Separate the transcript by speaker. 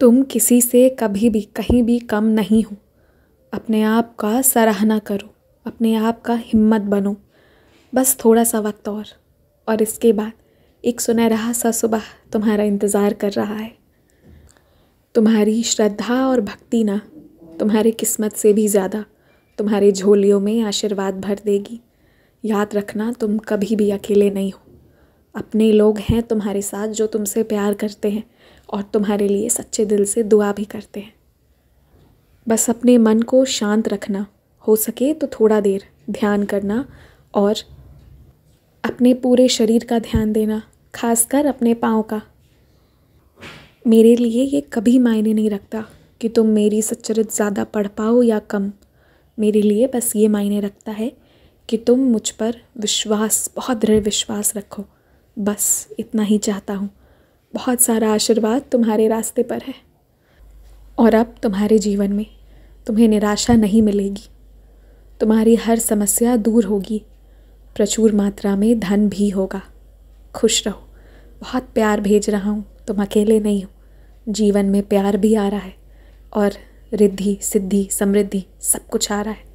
Speaker 1: तुम किसी से कभी भी कहीं भी कम नहीं हो अपने आप का सराहना करो अपने आप का हिम्मत बनो बस थोड़ा सा वक्त और और इसके बाद एक सुनहरा सा सुबह तुम्हारा इंतज़ार कर रहा है तुम्हारी श्रद्धा और भक्ति ना तुम्हारी किस्मत से भी ज़्यादा तुम्हारे झोलियों में आशीर्वाद भर देगी याद रखना तुम कभी भी अकेले नहीं हो अपने लोग हैं तुम्हारे साथ जो तुमसे प्यार करते हैं और तुम्हारे लिए सच्चे दिल से दुआ भी करते हैं बस अपने मन को शांत रखना हो सके तो थोड़ा देर ध्यान करना और अपने पूरे शरीर का ध्यान देना खासकर अपने पाँव का मेरे लिए ये कभी मायने नहीं रखता कि तुम मेरी सच्चरित ज़्यादा पढ़ पाओ या कम मेरे लिए बस ये मायने रखता है कि तुम मुझ पर विश्वास बहुत दृढ़ विश्वास रखो बस इतना ही चाहता हूँ बहुत सारा आशीर्वाद तुम्हारे रास्ते पर है और अब तुम्हारे जीवन में तुम्हें निराशा नहीं मिलेगी तुम्हारी हर समस्या दूर होगी प्रचुर मात्रा में धन भी होगा खुश रहो बहुत प्यार भेज रहा हूँ तुम अकेले नहीं हो जीवन में प्यार भी आ रहा है और रिद्धि सिद्धि समृद्धि सब कुछ आ रहा है